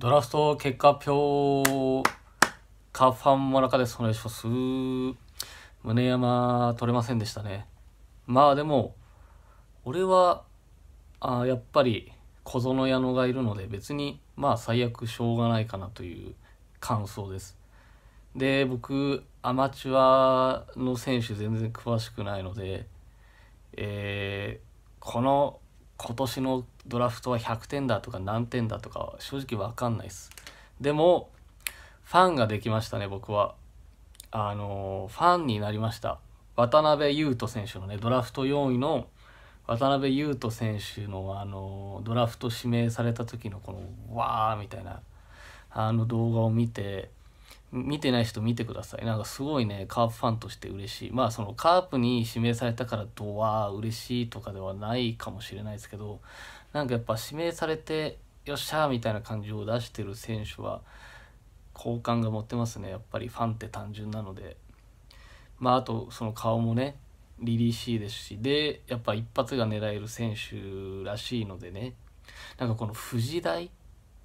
ドラフト結果表、カファンマラカです。お願いします。胸山取れませんでしたね。まあでも、俺は、あやっぱり小園矢野がいるので別にまあ最悪しょうがないかなという感想です。で、僕、アマチュアの選手全然詳しくないので、えー、この今年のドラフトは100点だとか何点だとか正直分かんないですでもファンができましたね僕はあのファンになりました渡辺裕斗選手のねドラフト4位の渡辺裕斗選手のあのドラフト指名された時のこの「わー」みたいなあの動画を見て見てない人見てくださいなんかすごいねカープファンとして嬉しいまあそのカープに指名されたからドワー嬉しいとかではないかもしれないですけどなんかやっぱ指名されてよっしゃーみたいな感じを出してる選手は好感が持ってますねやっぱりファンって単純なのでまああとその顔もね凛々しいですしでやっぱ一発が狙える選手らしいのでねなんかこの藤台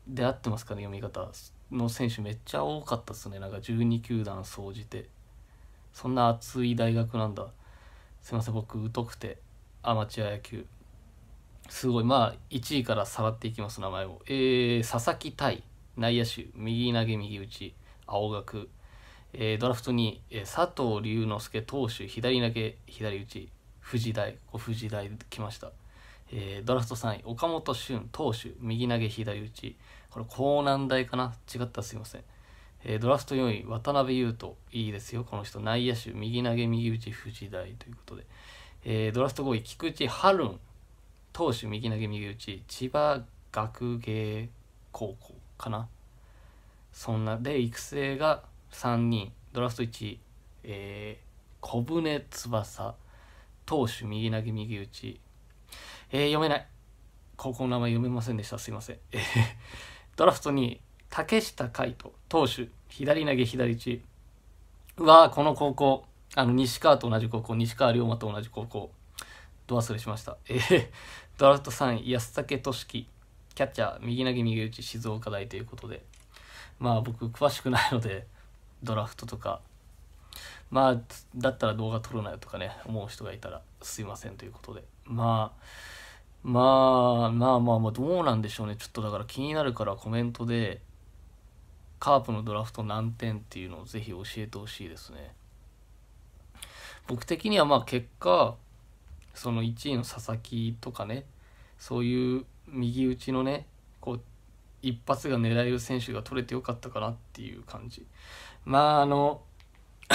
で合ってますかね読み方の選手めっちゃ多かったっすねなんか12球団総じてそんな熱い大学なんだすいません僕疎くてアマチュア野球すごいまあ1位から下がっていきます名前をえー、佐々木対内野手右投げ右打ち青学、えー、ドラフト2位、え佐藤龍之介投手左投げ左打ち富士大富士大来ましたえー、ドラフト3位岡本俊投手右投げ左打ちこれ高難大かな違ったすいません、えー、ドラフト4位渡辺優斗いいですよこの人内野手右投げ右打ち藤大ということで、えー、ドラフト5位菊池春投手右投げ右打ち千葉学芸高校かなそんなで育成が3人ドラフト1位、えー、小舟翼投手右投げ右打ちえー、読めない。高校の名前読めませんでした。すいません。ドラフトに竹下海斗、投手、左投げ左打ち。は、この高校、あの、西川と同じ高校、西川龍馬と同じ高校、ド忘れしました。えー、ドラフト3位、安武俊樹、キャッチャー、右投げ右打ち、静岡大ということで。まあ僕、詳しくないので、ドラフトとか、まあ、だったら動画撮るなよとかね、思う人がいたらすいませんということで。まあ、まあまあまあまあどうなんでしょうねちょっとだから気になるからコメントでカープのドラフト何点っていうのをぜひ教えてほしいですね僕的にはまあ結果その1位の佐々木とかねそういう右打ちのねこう一発が狙える選手が取れてよかったかなっていう感じまああの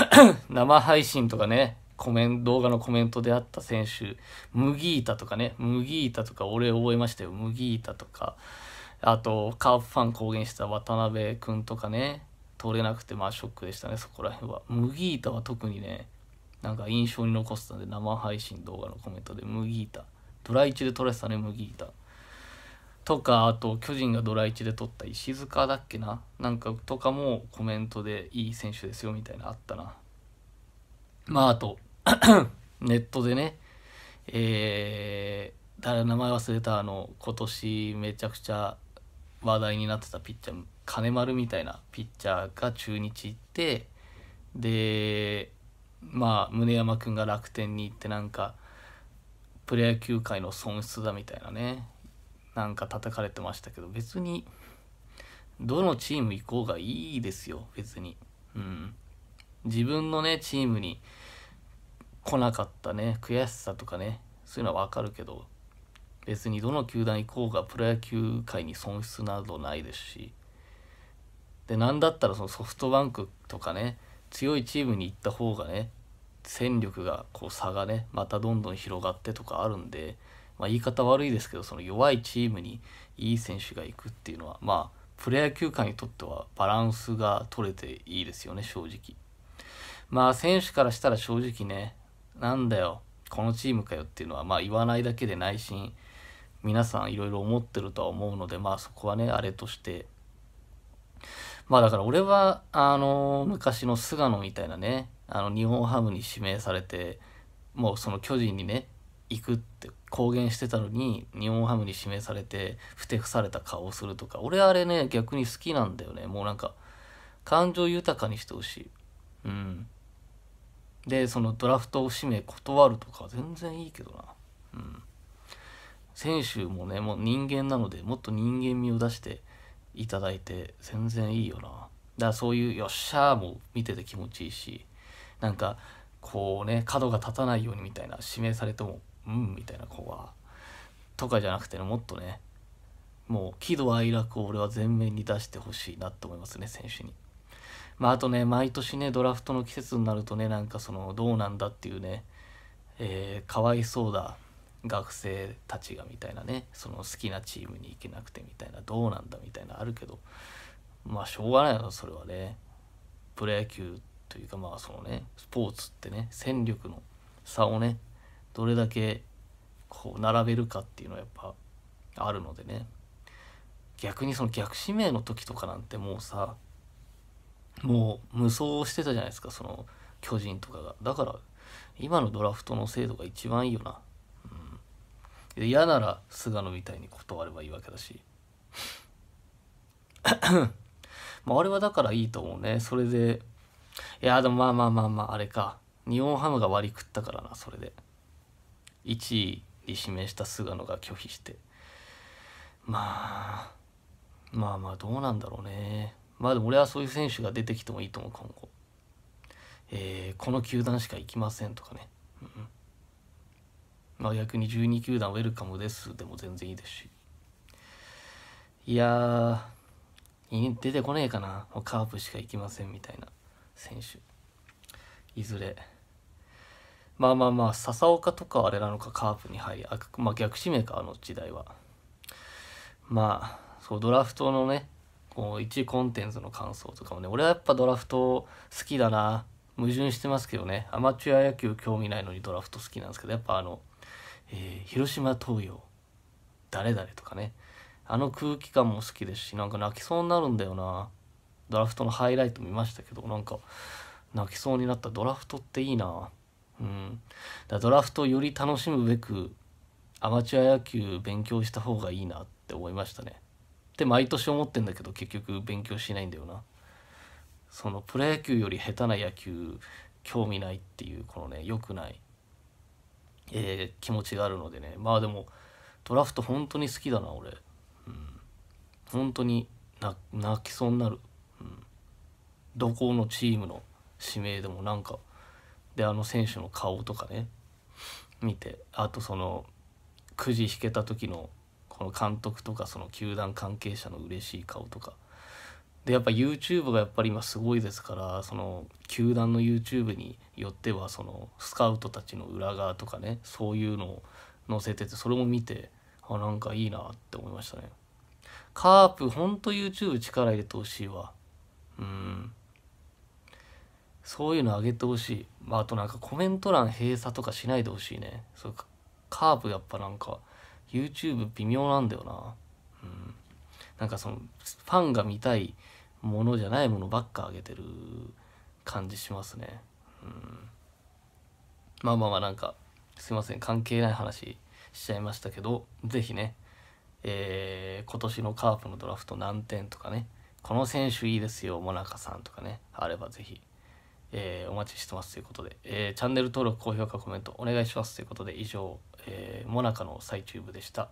生配信とかねコメント、動画のコメントであった選手、麦板とかね、麦板とか俺覚えましたよ、麦板とか、あと、カープファン公言した渡辺君とかね、取れなくて、まあショックでしたね、そこら辺は。麦板は特にね、なんか印象に残したんで、生配信動画のコメントで、麦板。ドラ1で取れてたね、麦板。とか、あと、巨人がドラ1で取った石塚だっけななんか、とかもコメントでいい選手ですよ、みたいなあったな。まあ、あと、ネットでね、えー、誰名前忘れたあの、今年めちゃくちゃ話題になってたピッチャー、金丸みたいなピッチャーが中日行って、で、まあ、宗山君が楽天に行ってなんか、プロ野球界の損失だみたいなね、なんか叩かれてましたけど、別に、どのチーム行こうがいいですよ、別に。うん。自分のね、チームに、来なかったね悔しさとかねそういうのは分かるけど別にどの球団行こうがプロ野球界に損失などないですしで何だったらそのソフトバンクとかね強いチームに行った方がね戦力がこう差がねまたどんどん広がってとかあるんで、まあ、言い方悪いですけどその弱いチームにいい選手が行くっていうのはまあプロ野球界にとってはバランスが取れていいですよね正直まあ選手からしたら正直ねなんだよこのチームかよっていうのはまあ言わないだけで内心皆さんいろいろ思ってるとは思うのでまあそこはねあれとしてまあだから俺はあの昔の菅野みたいなねあの日本ハムに指名されてもうその巨人にね行くって公言してたのに日本ハムに指名されてふてくされた顔をするとか俺あれね逆に好きなんだよねもうなんか感情豊かにしてほしいうんでそのドラフト指名断るとか全然いいけどなうん選手もねもう人間なのでもっと人間味を出していただいて全然いいよなだからそういうよっしゃーも見てて気持ちいいしなんかこうね角が立たないようにみたいな指名されてもうんみたいな子はとかじゃなくて、ね、もっとねもう喜怒哀楽を俺は前面に出してほしいなって思いますね選手に。まあ、あとね、毎年ね、ドラフトの季節になるとね、なんかその、どうなんだっていうね、えー、かわいそうだ学生たちがみたいなね、その好きなチームに行けなくてみたいな、どうなんだみたいなあるけど、まあ、しょうがないな、それはね。プロ野球というか、まあ、そのね、スポーツってね、戦力の差をね、どれだけこう並べるかっていうのはやっぱあるのでね逆にその逆指名の時とかなんてもうさもう無双してたじゃないですかその巨人とかがだから今のドラフトの制度が一番いいよな、うん、嫌なら菅野みたいに断ればいいわけだし まああれはだからいいと思うねそれでいやでもまあまあまあまああれか日本ハムが割り食ったからなそれで1位に指名した菅野が拒否してまあまあまあどうなんだろうねまあでも俺はそういう選手が出てきてもいいと思う今後、えー、この球団しか行きませんとかね、うん、まあ逆に12球団ウェルカムですでも全然いいですしいや出てこねえかなもうカープしか行きませんみたいな選手いずれまあまあまあ笹岡とかあれなのかカープに入りあ、まあ、逆指名かあの時代はまあそうドラフトのねこう1コンテンツの感想とかもね俺はやっぱドラフト好きだな矛盾してますけどねアマチュア野球興味ないのにドラフト好きなんですけどやっぱあの、えー、広島東洋誰々とかねあの空気感も好きですしなんか泣きそうになるんだよなドラフトのハイライト見ましたけどなんか泣きそうになったドラフトっていいなうんだドラフトをより楽しむべくアマチュア野球勉強した方がいいなって思いましたねって毎年思ってんだけど結局勉強しないんだよなそのプロ野球より下手な野球興味ないっていうこのね良くない、えー、気持ちがあるのでねまあでもドラフト本当に好きだな俺、うん、本当に泣きそうになる、うん、どこのチームの指名でもなんかであの選手の顔とかね見てあとそのくじ引けた時のこの監督とかその球団関係者の嬉しい顔とかでやっぱ YouTube がやっぱり今すごいですからその球団の YouTube によってはそのスカウトたちの裏側とかねそういうのを載せててそれも見てあなんかいいなって思いましたねカープほんと YouTube 力入れてほしいわうんそういうのあげてほしい、まあ、あとなんかコメント欄閉鎖とかしないでほしいねそかカープやっぱなんか YouTube 微妙なんだよな。うん。なんかその、ファンが見たいものじゃないものばっかあげてる感じしますね。うん。まあまあまあなんか、すいません、関係ない話しちゃいましたけど、是非ね、えー、今年のカープのドラフト何点とかね、この選手いいですよ、モナカさんとかね、あれば是非えー、お待ちしてますということで、えー、チャンネル登録、高評価、コメントお願いしますということで、以上、えー、モナカの最中部でした。